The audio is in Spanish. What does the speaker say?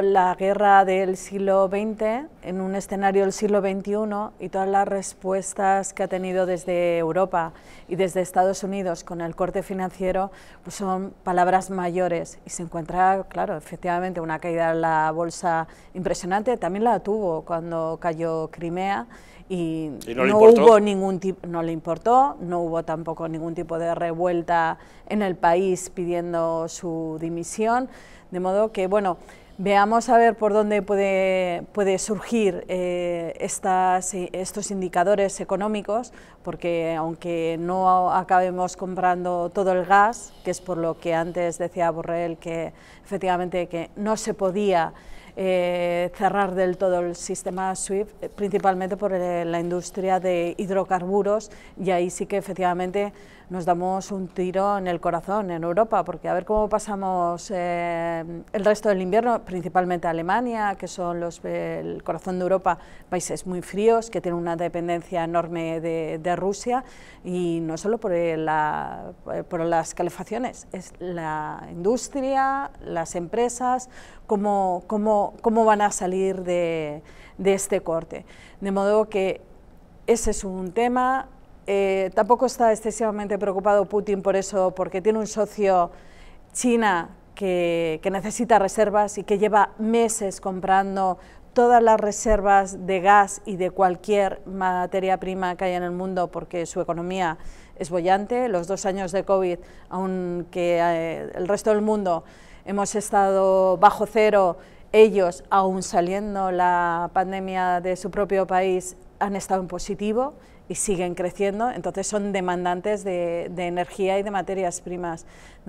La guerra del siglo XX en un escenario del siglo XXI y todas las respuestas que ha tenido desde Europa y desde Estados Unidos con el corte financiero pues son palabras mayores y se encuentra, claro, efectivamente una caída en la bolsa impresionante, también la tuvo cuando cayó Crimea y, hubo ningún tipo, no le importó, no hubo tampoco ningún tipo de revuelta en el país pidiendo su dimisión, de modo que, bueno, Veamos a ver por dónde puede, surgir eh, estas, estos indicadores económicos, porque aunque no acabemos comprando todo el gas, que es por lo que antes decía Borrell que efectivamente que no se podía eh, cerrar del todo el sistema SWIFT, eh, principalmente por eh, la industria de hidrocarburos, y ahí sí que efectivamente nos damos un tiro en el corazón en Europa, porque a ver cómo pasamos el resto del invierno, principalmente Alemania, que son los, el corazón de Europa, países muy fríos, que tienen una dependencia enorme de, de Rusia, y no solo por, la, por las calefacciones, es la industria, las empresas, como cómo cómo, van a salir de, este corte. De modo que ese es un tema. Eh, tampoco está excesivamente preocupado Putin por eso, porque tiene un socio China que, necesita reservas y que lleva meses comprando todas las reservas de gas y de cualquier materia prima que haya en el mundo porque su economía es bollante. Los dos años de COVID, aunque eh, el resto del mundo hemos estado bajo cero ellos, aún saliendo la pandemia de su propio país, han estado en positivo y siguen creciendo, entonces son demandantes de, de energía y de materias primas.